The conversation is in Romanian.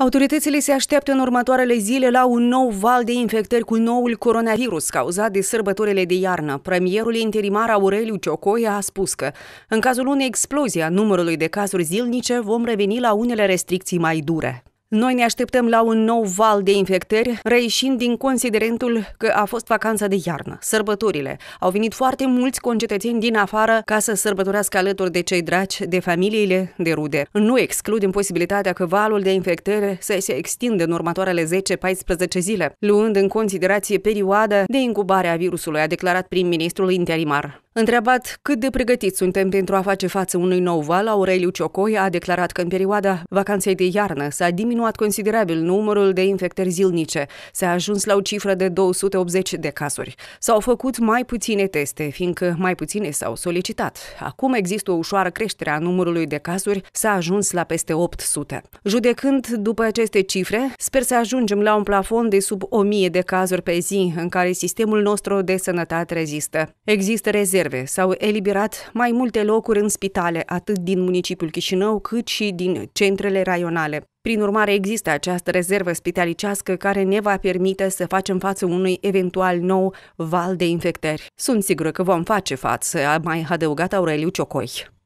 Autoritățile se așteaptă în următoarele zile la un nou val de infectări cu noul coronavirus cauzat de sărbătorile de iarnă. Premierul interimar Aureliu Ciocoia a spus că, în cazul unei explozii a numărului de cazuri zilnice, vom reveni la unele restricții mai dure. Noi ne așteptăm la un nou val de infectări, reieșind din considerentul că a fost vacanța de iarnă, sărbătorile. Au venit foarte mulți concetățeni din afară ca să sărbătorească alături de cei dragi, de familiile, de rude. Nu excludem posibilitatea că valul de infectări să se extindă în următoarele 10-14 zile, luând în considerație perioada de incubare a virusului, a declarat prim-ministrul interimar. Întrebat cât de pregătiți suntem pentru a face față unui nou val, Aureliu Ciocoi a declarat că în perioada vacanței de iarnă s-a diminuat considerabil numărul de infectări zilnice. S-a ajuns la o cifră de 280 de cazuri. S-au făcut mai puține teste, fiindcă mai puține s-au solicitat. Acum există o ușoară creștere a numărului de cazuri, s-a ajuns la peste 800. Judecând după aceste cifre, sper să ajungem la un plafon de sub 1000 de cazuri pe zi în care sistemul nostru de sănătate rezistă. Există rezerve rezerve s-au eliberat mai multe locuri în spitale, atât din municipiul Chișinău, cât și din centrele raionale. Prin urmare, există această rezervă spitalicească care ne va permite să facem față unui eventual nou val de infectări. Sunt sigură că vom face față, a mai adăugat Aureliu Ciocoi.